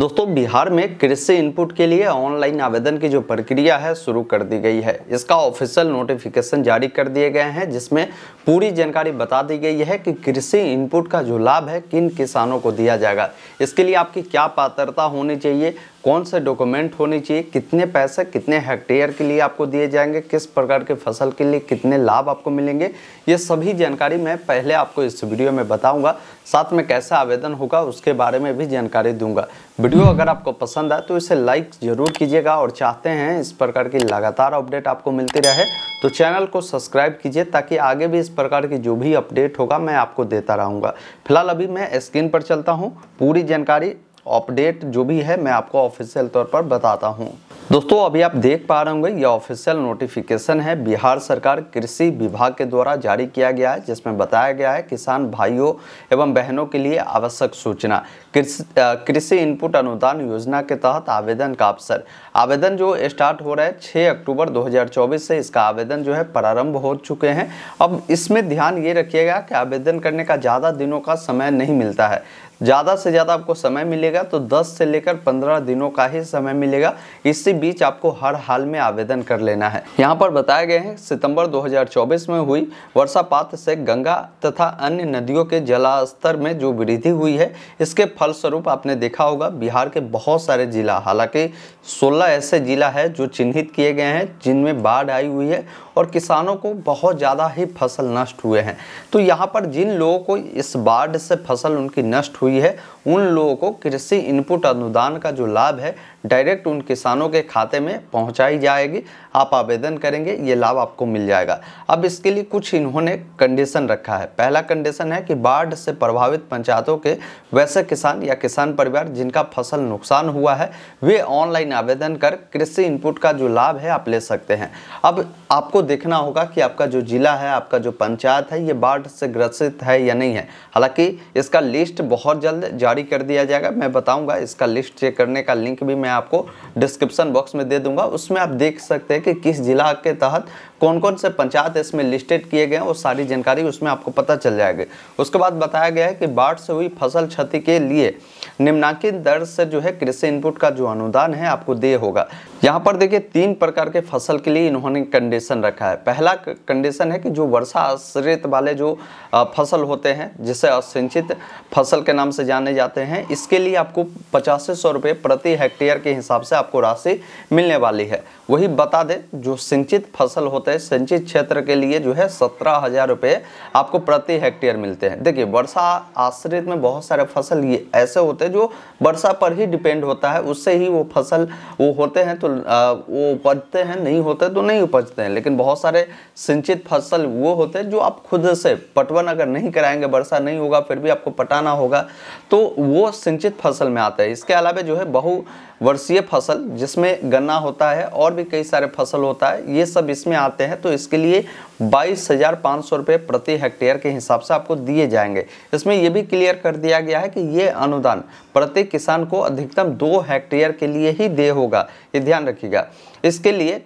दोस्तों बिहार में कृषि इनपुट के लिए ऑनलाइन आवेदन की जो प्रक्रिया है शुरू कर दी गई है इसका ऑफिशियल नोटिफिकेशन जारी कर दिए गए हैं जिसमें पूरी जानकारी बता दी गई है कि कृषि इनपुट का जो लाभ है किन किसानों को दिया जाएगा इसके लिए आपकी क्या पात्रता होनी चाहिए कौन से डॉक्यूमेंट होने चाहिए कितने पैसे कितने हेक्टेयर के लिए आपको दिए जाएंगे किस प्रकार के फसल के लिए कितने लाभ आपको मिलेंगे ये सभी जानकारी मैं पहले आपको इस वीडियो में बताऊंगा साथ में कैसे आवेदन होगा उसके बारे में भी जानकारी दूंगा वीडियो अगर आपको पसंद आए तो इसे लाइक ज़रूर कीजिएगा और चाहते हैं इस प्रकार की लगातार अपडेट आपको मिलती रहे तो चैनल को सब्सक्राइब कीजिए ताकि आगे भी इस प्रकार की जो भी अपडेट होगा मैं आपको देता रहूँगा फिलहाल अभी मैं स्क्रीन पर चलता हूँ पूरी जानकारी अपडेट जो भी है मैं आपको ऑफिशियल तौर पर बताता हूँ दोस्तों अभी आप देख पा रहे होंगे ये ऑफिशियल नोटिफिकेशन है बिहार सरकार कृषि विभाग के द्वारा जारी किया गया है जिसमें बताया गया है किसान भाइयों एवं बहनों के लिए आवश्यक सूचना कृषि इनपुट अनुदान योजना के तहत आवेदन का अवसर आवेदन जो स्टार्ट हो रहा है 6 अक्टूबर 2024 से इसका आवेदन जो है प्रारंभ हो चुके हैं अब इसमें ध्यान ये रखिएगा कि आवेदन करने का ज़्यादा दिनों का समय नहीं मिलता है ज़्यादा से ज़्यादा आपको समय मिलेगा तो 10 से लेकर 15 दिनों का ही समय मिलेगा इसी बीच आपको हर हाल में आवेदन कर लेना है यहाँ पर बताए गए हैं सितंबर 2024 में हुई वर्षापात से गंगा तथा अन्य नदियों के जलास्तर में जो वृद्धि हुई है इसके फलस्वरूप आपने देखा होगा बिहार के बहुत सारे जिला हालांकि सोलह ऐसे जिला है जो चिन्हित किए गए हैं जिनमें बाढ़ आई हुई है और किसानों को बहुत ज़्यादा ही फसल नष्ट हुए हैं तो यहाँ पर जिन लोगों को इस बाढ़ से फसल उनकी नष्ट हुई हुई है उन लोगों को कृषि इनपुट अनुदान का जो लाभ है डायरेक्ट उन किसानों के खाते में पहुंचाई जाएगी आप आवेदन करेंगे ये लाभ आपको मिल जाएगा अब इसके लिए कुछ इन्होंने कंडीशन रखा है पहला कंडीशन है कि बाढ़ से प्रभावित पंचायतों के वैसे किसान या किसान परिवार जिनका फसल नुकसान हुआ है वे ऑनलाइन आवेदन कर कृषि इनपुट का जो लाभ है आप ले सकते हैं अब आपको देखना होगा कि आपका जो जिला है आपका जो पंचायत है ये बाढ़ से ग्रसित है या नहीं है हालांकि इसका लिस्ट बहुत जल्द जारी कर दिया जाएगा मैं बताऊंगा इसका लिस्ट चेक करने का लिंक भी मैं मैं आपको डिस्क्रिप्शन बॉक्स में दे दूंगा उसमें आप देख सकते हैं कि किस जिला के तहत कौन कौन से पंचायत इसमें लिस्टेड किए गए हैं वो सारी जानकारी उसमें आपको पता चल जाएगी उसके बाद बताया गया है कि बाढ़ से हुई फसल क्षति के लिए निम्नाकिन दर से जो है कृषि इनपुट का जो अनुदान है आपको दे होगा यहाँ पर देखिए तीन प्रकार के फसल के लिए इन्होंने कंडीशन रखा है पहला कंडीशन है कि जो वर्षा आश्रित वाले जो फसल होते हैं जिसे असिंचित फसल के नाम से जाने जाते हैं इसके लिए आपको पचास सौ रुपये प्रति हेक्टेयर के हिसाब से आपको राशि मिलने वाली है वही बता दें जो सिंचित फसल होते हैं सिंचित क्षेत्र के लिए जो है सत्रह हज़ार रुपये आपको प्रति हेक्टेयर मिलते हैं देखिए वर्षा आश्रित में बहुत सारे फसल ये ऐसे होते है जो वर्षा पर ही डिपेंड होता है उससे ही वो फसल वो होते हैं तो वो उपजते हैं नहीं होते तो नहीं उपजते हैं लेकिन बहुत सारे सिंचित फसल वो होते हैं जो आप खुद से पटवन अगर नहीं कराएंगे वर्षा नहीं होगा फिर भी आपको पटाना होगा तो वो सिंचित फसल में आता है इसके अलावा जो है बहुवर्षीय फसल जिसमें गन्ना होता है और भी कई सारे फसल होता है ये सब इसमें आते हैं तो इसके लिए बाईस हज़ार पाँच सौ रुपये प्रति हेक्टेयर के हिसाब से आपको दिए जाएंगे इसमें यह भी क्लियर कर दिया गया है कि ये अनुदान प्रत्येक किसान को अधिकतम दो हेक्टेयर के लिए ही दे होगा ये ध्यान रखिएगा इसके लिए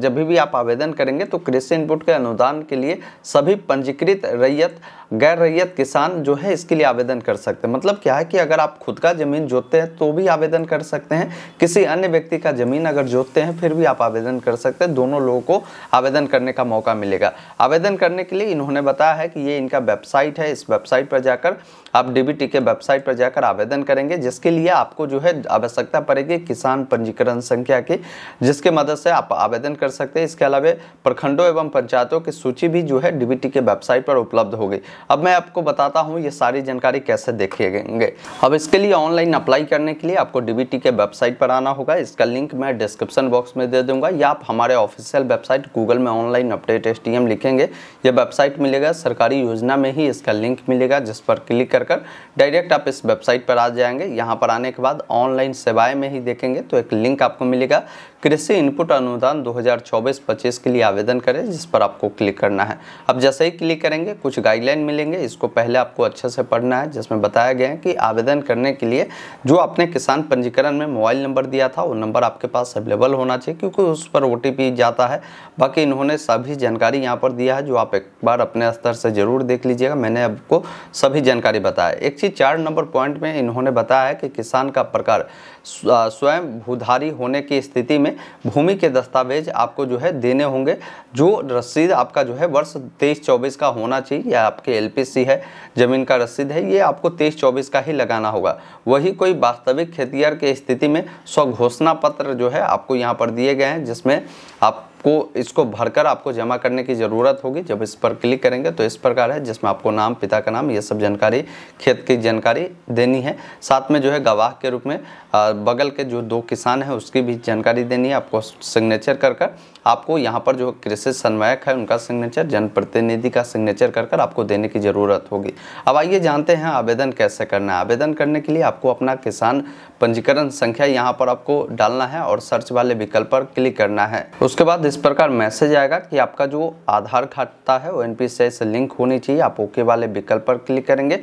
जब भी आप आवेदन करेंगे तो कृषि इनपुट के अनुदान के लिए सभी पंजीकृत रैयत गैर रैयत किसान जो है इसके लिए आवेदन कर सकते हैं मतलब क्या है कि अगर आप खुद का ज़मीन जोतते हैं तो भी आवेदन कर सकते हैं किसी अन्य व्यक्ति का ज़मीन अगर जोतते हैं फिर भी आप आवेदन कर सकते हैं दोनों लोगों को आवेदन करने का मौका मिलेगा आवेदन करने के लिए इन्होंने बताया है कि ये इनका वेबसाइट है इस वेबसाइट पर जाकर आप डी के वेबसाइट पर जाकर आवेदन करेंगे जिसके लिए आपको जो है आवश्यकता पड़ेगी किसान पंजीकरण संख्या की जिसके मदद से आप आवेदन कर सकते हैं इसके अलावा प्रखंडों एवं पंचायतों की सूची भी जो है डीबीटी के वेबसाइट पर उपलब्ध होगी अब मैं आपको बताता हूँ ये सारी जानकारी कैसे देखेंगे अब इसके लिए ऑनलाइन अप्लाई करने के लिए आपको डीबीटी के वेबसाइट पर आना होगा इसका लिंक मैं डिस्क्रिप्शन बॉक्स में दे दूंगा या आप हमारे ऑफिशियल वेबसाइट गूगल में ऑनलाइन अपडेट एस लिखेंगे ये वेबसाइट मिलेगा सरकारी योजना में ही इसका लिंक मिलेगा जिस पर क्लिक कर कर डायरेक्ट आप इस वेबसाइट पर आ जाएंगे यहाँ पर आने के बाद ऑनलाइन सेवाएं में ही देखेंगे तो एक लिंक आपको मिलेगा कृषि इनपुट अनुदान 2024-25 के लिए आवेदन करें जिस पर आपको क्लिक करना है अब जैसे ही क्लिक करेंगे कुछ गाइडलाइन मिलेंगे इसको पहले आपको अच्छे से पढ़ना है जिसमें बताया गया है कि आवेदन करने के लिए जो आपने किसान पंजीकरण में मोबाइल नंबर दिया था वो नंबर आपके पास अवेलेबल होना चाहिए क्योंकि उस पर ओ जाता है बाकी इन्होंने सभी जानकारी यहाँ पर दिया है जो आप एक बार अपने स्तर से ज़रूर देख लीजिएगा मैंने आपको सभी जानकारी बताया एक चीज़ चार नंबर पॉइंट में इन्होंने बताया है कि किसान का प्रकार स्वयं भूधारी होने की स्थिति में भूमि के दस्तावेज आपको जो है देने होंगे जो रसीद आपका जो है वर्ष तेईस चौबीस का होना चाहिए या आपके एलपीसी है ज़मीन का रसीद है ये आपको तेईस चौबीस का ही लगाना होगा वही कोई वास्तविक खेतीहर की स्थिति में स्वघोषणा पत्र जो है आपको यहाँ पर दिए गए हैं जिसमें आप को इसको भरकर आपको जमा करने की ज़रूरत होगी जब इस पर क्लिक करेंगे तो इस प्रकार है जिसमें आपको नाम पिता का नाम ये सब जानकारी खेत की जानकारी देनी है साथ में जो है गवाह के रूप में बगल के जो दो किसान हैं उसकी भी जानकारी देनी है आपको सिग्नेचर कर कर आपको यहाँ पर जो कृषि संवायक है उनका सिग्नेचर जनप्रतिनिधि का सिग्नेचर कर कर आपको देने की ज़रूरत होगी अब आइए जानते हैं आवेदन कैसे करना है आवेदन करने के लिए आपको अपना किसान पंजीकरण संख्या यहाँ पर आपको डालना है और सर्च वाले विकल्प पर क्लिक करना है उसके बाद इस प्रकार मैसेज आएगा कि आपका जो आधार खाता है वो एन से लिंक होनी चाहिए आप ओके वाले विकल्प पर क्लिक करेंगे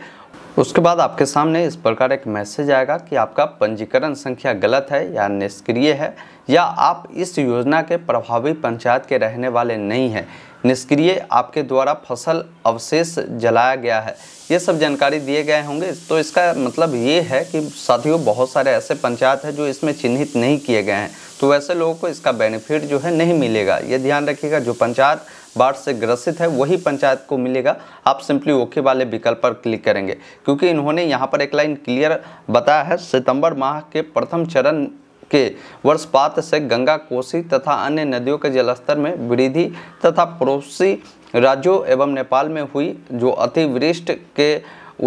उसके बाद आपके सामने इस प्रकार एक मैसेज आएगा कि आपका पंजीकरण संख्या गलत है या निष्क्रिय है या आप इस योजना के प्रभावी पंचायत के रहने वाले नहीं हैं निष्क्रिय आपके द्वारा फसल अवशेष जलाया गया है ये सब जानकारी दिए गए होंगे तो इसका मतलब ये है कि साथियों बहुत सारे ऐसे पंचायत हैं जो इसमें चिन्हित नहीं किए गए हैं तो वैसे लोगों को इसका बेनिफिट जो है नहीं मिलेगा ये ध्यान रखिएगा जो पंचायत बाढ़ से ग्रसित है वही पंचायत को मिलेगा आप सिंपली ओके वाले विकल्प पर क्लिक करेंगे क्योंकि इन्होंने यहाँ पर एक लाइन क्लियर बताया है सितंबर माह के प्रथम चरण के वर्षपात से गंगा कोसी तथा अन्य नदियों के जलस्तर में वृद्धि तथा पड़ोसी राज्यों एवं नेपाल में हुई जो अतिवृष्टि के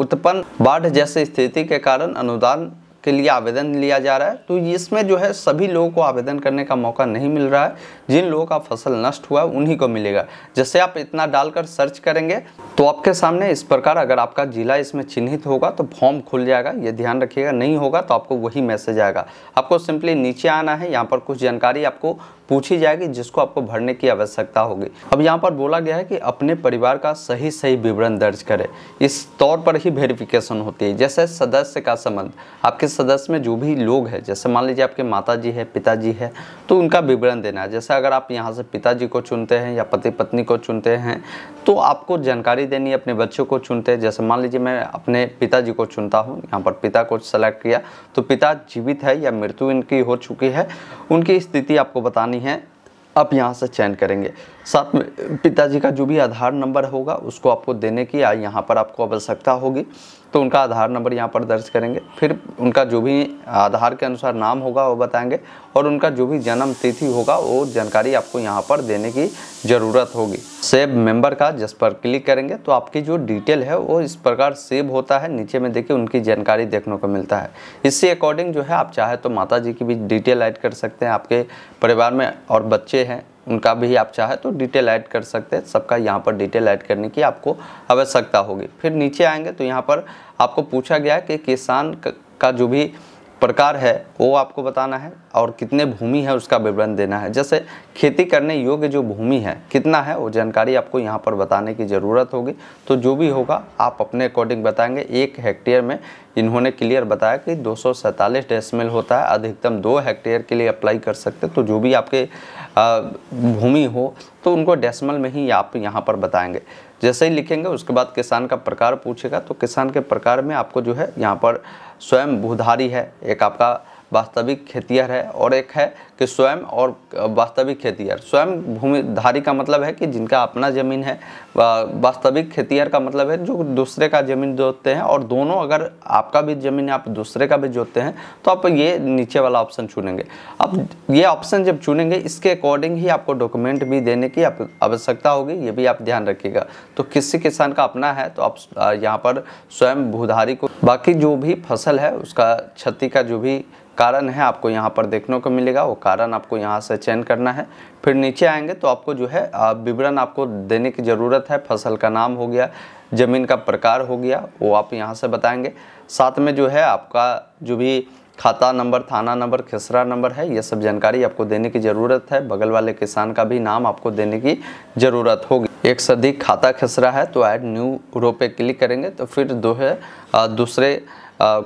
उत्पन्न बाढ़ जैसी स्थिति के कारण अनुदान के लिए आवेदन लिया जा रहा है तो इसमें जो है सभी लोगों को आवेदन करने का मौका नहीं मिल रहा है जिन लोगों का फसल नष्ट हुआ है उन्हीं को मिलेगा जैसे आप इतना डालकर सर्च करेंगे तो आपके सामने इस प्रकार अगर आपका जिला इसमें चिन्हित होगा तो फॉर्म खुल जाएगा ये ध्यान रखिएगा नहीं होगा तो आपको वही मैसेज आएगा आपको सिंपली नीचे आना है यहाँ पर कुछ जानकारी आपको पूछी जाएगी जिसको आपको भरने की आवश्यकता होगी अब यहाँ पर बोला गया है कि अपने परिवार का सही सही विवरण दर्ज करें इस तौर पर ही वेरिफिकेशन होती है जैसे सदस्य का संबंध आपके सदस्य में जो भी लोग हैं जैसे मान लीजिए आपके माता जी है पिताजी है तो उनका विवरण देना है जैसे अगर आप यहाँ से पिताजी को चुनते हैं या पति पत्नी को चुनते हैं तो आपको जानकारी देनी है अपने बच्चों को चुनते हैं जैसे मान लीजिए मैं अपने पिताजी को चुनता हूँ यहाँ पर पिता को सेलेक्ट किया तो पिता जीवित है या मृत्यु इनकी हो चुकी है उनकी स्थिति आपको बतानी करनी है आप यहाँ से चयन करेंगे साथ में पिताजी का जो भी आधार नंबर होगा उसको आपको देने की यहाँ पर आपको आवश्यकता होगी तो उनका आधार नंबर यहाँ पर दर्ज करेंगे फिर उनका जो भी आधार के अनुसार नाम होगा वो बताएंगे और उनका जो भी जन्म तिथि होगा वो जानकारी आपको यहाँ पर देने की ज़रूरत होगी सेव मेंबर का जिस पर क्लिक करेंगे तो आपकी जो डिटेल है वो इस प्रकार सेव होता है नीचे में देखिए उनकी जानकारी देखने को मिलता है इससे अकॉर्डिंग जो है आप चाहे तो माता जी की भी डिटेल ऐड कर सकते हैं आपके परिवार में और बच्चे हैं उनका भी आप चाहे तो डिटेल ऐड कर सकते हैं सबका यहाँ पर डिटेल ऐड करने की आपको आवश्यकता होगी फिर नीचे आएंगे तो यहाँ पर आपको पूछा गया कि किसान का जो भी प्रकार है वो आपको बताना है और कितने भूमि है उसका विवरण देना है जैसे खेती करने योग्य जो भूमि है कितना है वो जानकारी आपको यहाँ पर बताने की ज़रूरत होगी तो जो भी होगा आप अपने अकॉर्डिंग बताएंगे एक हेक्टेयर में इन्होंने क्लियर बताया कि दो सौ होता है अधिकतम दो हेक्टेयर के लिए अप्लाई कर सकते तो जो भी आपके भूमि हो तो उनको डेसिमल में ही आप यहाँ पर बताएंगे जैसे ही लिखेंगे उसके बाद किसान का प्रकार पूछेगा तो किसान के प्रकार में आपको जो है यहाँ पर स्वयं भूधारी है एक आपका वास्तविक खेतियर है और एक है कि स्वयं और वास्तविक खेतियर स्वयं भूमिधारी का मतलब है कि जिनका अपना ज़मीन है वास्तविक खेतियर का मतलब है जो दूसरे का ज़मीन जोतते हैं और दोनों अगर आपका भी ज़मीन है आप दूसरे का भी जोतते हैं तो आप ये नीचे वाला ऑप्शन चुनेंगे अब ये ऑप्शन जब चुनेंगे इसके अकॉर्डिंग ही आपको डॉक्यूमेंट भी देने की आवश्यकता होगी ये भी आप ध्यान रखिएगा तो किसी किसान का अपना है तो आप यहाँ पर स्वयं भूधारी को बाकी जो भी फसल है उसका क्षति का जो भी कारण है आपको यहाँ पर देखने को मिलेगा वो कारण आपको यहाँ से चयन करना है फिर नीचे आएंगे तो आपको जो है विवरण आपको देने की ज़रूरत है फसल का नाम हो गया ज़मीन का प्रकार हो गया वो आप यहाँ से बताएंगे साथ में जो है आपका जो भी खाता नंबर थाना नंबर खसरा नंबर है ये सब जानकारी आपको देने की ज़रूरत है बगल वाले किसान का भी नाम आपको देने की ज़रूरत होगी एक से खाता खसरा है तो ऐड न्यू रो पे क्लिक करेंगे तो फिर दो है दूसरे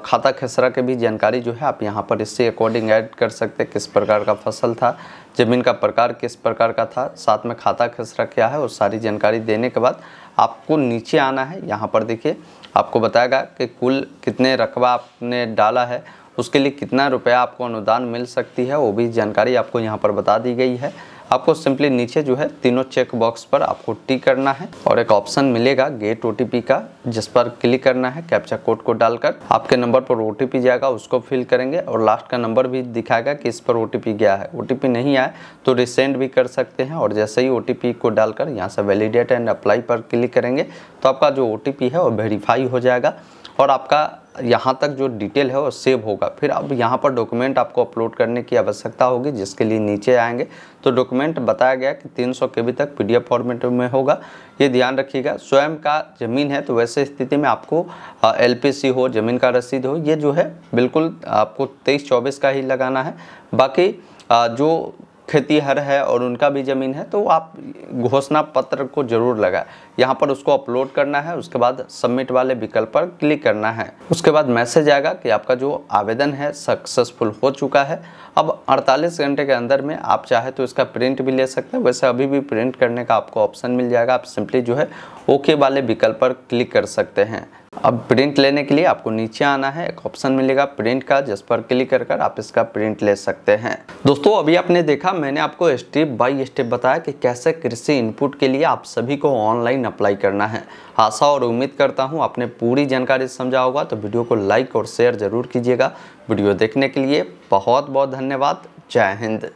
खाता खसरा की भी जानकारी जो है आप यहाँ पर इससे अकॉर्डिंग ऐड कर सकते हैं किस प्रकार का फसल था ज़मीन का प्रकार किस प्रकार का था साथ में खाता खसरा क्या है और सारी जानकारी देने के बाद आपको नीचे आना है यहाँ पर देखिए आपको बताएगा कि कुल कितने रकबा आपने डाला है उसके लिए कितना रुपया आपको अनुदान मिल सकती है वो भी जानकारी आपको यहाँ पर बता दी गई है आपको सिंपली नीचे जो है तीनों चेक बॉक्स पर आपको टी करना है और एक ऑप्शन मिलेगा गेट ओटीपी का जिस पर क्लिक करना है कैप्चा कोड को डालकर आपके नंबर पर ओटीपी जाएगा उसको फिल करेंगे और लास्ट का नंबर भी दिखाएगा कि इस पर ओटीपी गया है ओटीपी नहीं आए तो रिसेंड भी कर सकते हैं और जैसे ही ओटीपी को डालकर यहाँ से वैलिडेट एंड अप्लाई पर क्लिक करेंगे तो आपका जो ओटीपी है वो वेरीफाई हो जाएगा और आपका यहाँ तक जो डिटेल है वो सेव होगा फिर अब यहाँ पर डॉक्यूमेंट आपको अपलोड करने की आवश्यकता होगी जिसके लिए नीचे आएंगे तो डॉक्यूमेंट बताया गया कि 300 सौ के बी तक एफ फॉर्मेट में होगा ये ध्यान रखिएगा स्वयं का ज़मीन है तो वैसे स्थिति में आपको सी हो ज़मीन का रसीद हो ये जो है बिल्कुल आपको तेईस चौबीस का ही लगाना है बाकी जो खेतीहर है और उनका भी ज़मीन है तो आप घोषणा पत्र को जरूर लगाए यहाँ पर उसको अपलोड करना है उसके बाद सबमिट वाले विकल्प पर क्लिक करना है उसके बाद मैसेज आएगा कि आपका जो आवेदन है सक्सेसफुल हो चुका है अब 48 घंटे के अंदर में आप चाहे तो इसका प्रिंट भी ले सकते हैं वैसे अभी भी प्रिंट करने का आपको ऑप्शन मिल जाएगा आप सिंपली जो है ओके वाले विकल्प पर क्लिक कर सकते हैं अब प्रिंट लेने के लिए आपको नीचे आना है एक ऑप्शन मिलेगा प्रिंट का जिस पर क्लिक कर कर आप इसका प्रिंट ले सकते हैं दोस्तों अभी आपने देखा मैंने आपको स्टेप बाय स्टेप बताया कि कैसे कृषि इनपुट के लिए आप सभी को ऑनलाइन अप्लाई करना है आशा और उम्मीद करता हूँ आपने पूरी जानकारी समझा होगा तो वीडियो को लाइक और शेयर जरूर कीजिएगा वीडियो देखने के लिए बहुत बहुत धन्यवाद जय हिंद